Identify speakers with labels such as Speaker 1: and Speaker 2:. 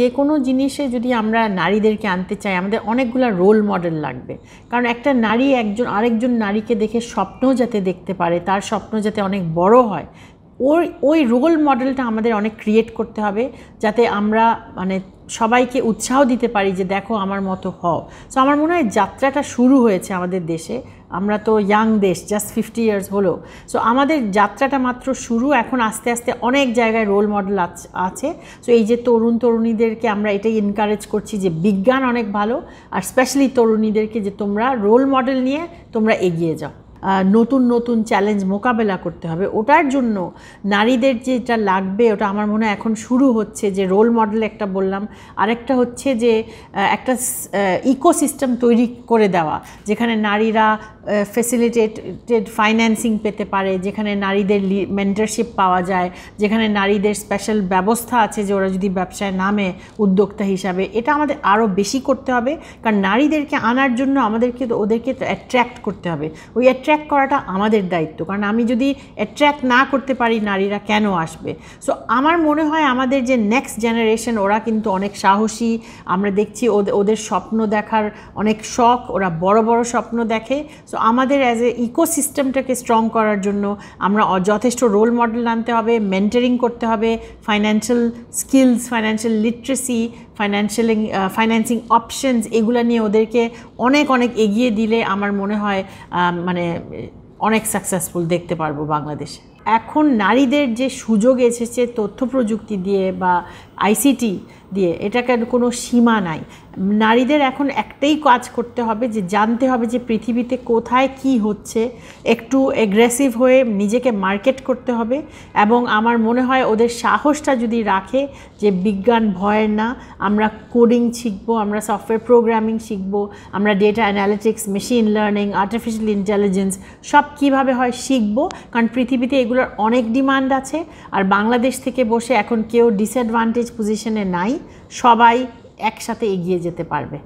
Speaker 1: যে কোনো জিনিসে যদি আমরা নারীদেরকে আনতে চাই আমাদের অনেকগুলো রোল মডেল লাগবে কারণ একটা নারী একজন আরেকজন নারীকে দেখে স্বপ্ন যাতে দেখতে পারে তার স্বপ্ন যাতে অনেক বড় হয় ওই ওই রোল মডেলটা আমাদের অনেক ক্রিয়েট করতে হবে যাতে আমরা মানে সবাইকে উৎসাহ দিতে পারি যে দেখো আমার মতো হও সো আমার মনে হয় যাত্রাটা শুরু হয়েছে আমাদের দেশে আমরা তো ইয়াং দেশ জাস্ট ফিফটি ইয়ার্স হলো সো আমাদের যাত্রাটা মাত্র শুরু এখন আস্তে আস্তে অনেক জায়গায় রোল মডেল আছে সো এই যে তরুণ তরুণীদেরকে আমরা এটাই এনকারেজ করছি যে বিজ্ঞান অনেক ভালো আর স্পেশালি তরুণীদেরকে যে তোমরা রোল মডেল নিয়ে তোমরা এগিয়ে যাও নতুন নতুন চ্যালেঞ্জ মোকাবেলা করতে হবে ওটার জন্য নারীদের যেটা লাগবে ওটা আমার মনে হয় এখন শুরু হচ্ছে যে রোল মডেল একটা বললাম আরেকটা হচ্ছে যে একটা ইকোসিস্টেম তৈরি করে দেওয়া যেখানে নারীরা ফেসিলিটেটেড ফাইন্যান্সিং পেতে পারে যেখানে নারীদের মেন্টারশিপ পাওয়া যায় যেখানে নারীদের স্পেশাল ব্যবস্থা আছে যে ওরা যদি ব্যবসায় নামে উদ্যোক্তা হিসাবে এটা আমাদের আরও বেশি করতে হবে কারণ নারীদেরকে আনার জন্য আমাদেরকে ওদেরকে অ্যাট্র্যাক্ট করতে হবে ওই অ্যাট্রাক্ট অ্যাট্র্যাক্ট করাটা আমাদের দায়িত্ব কারণ আমি যদি অ্যাট্র্যাক্ট না করতে পারি নারীরা কেন আসবে সো আমার মনে হয় আমাদের যে নেক্সট জেনারেশন ওরা কিন্তু অনেক সাহসী আমরা দেখছি ওদের স্বপ্ন দেখার অনেক শখ ওরা বড় বড় স্বপ্ন দেখে সো আমাদের অ্যাজ এ ইকোসিস্টেমটাকে স্ট্রং করার জন্য আমরা যথেষ্ট রোল মডেল আনতে হবে মেন্টারিং করতে হবে ফাইন্যান্সিয়াল স্কিলস ফাইন্যান্সিয়াল লিটারেসি ফাইন্যান্সিয়ালিং ফাইন্যান্সিং অপশনস এগুলো নিয়ে ওদেরকে অনেক অনেক এগিয়ে দিলে আমার মনে হয় মানে অনেক সাকসেসফুল দেখতে পারবো বাংলাদেশে এখন নারীদের যে সুযোগ এসেছে তথ্য প্রযুক্তি দিয়ে বা আইসিটি দিয়ে এটাকে কোনো সীমা নাই নারীদের এখন একটাই কাজ করতে হবে যে জানতে হবে যে পৃথিবীতে কোথায় কি হচ্ছে একটু এগ্রেসিভ হয়ে নিজেকে মার্কেট করতে হবে এবং আমার মনে হয় ওদের সাহসটা যদি রাখে যে বিজ্ঞান ভয়ের না আমরা কোডিং শিখব আমরা সফটওয়্যার প্রোগ্রামিং শিখব আমরা data analytics machine learning artificial intelligence সব কিভাবে হয় শিখব কারণ পৃথিবীতে এগুলোর অনেক ডিমান্ড আছে আর বাংলাদেশ থেকে বসে এখন কেউ ডিসঅ্যাডভান্টেজ পজিশনে নাই সবাই একসাথে এগিয়ে যেতে পারবে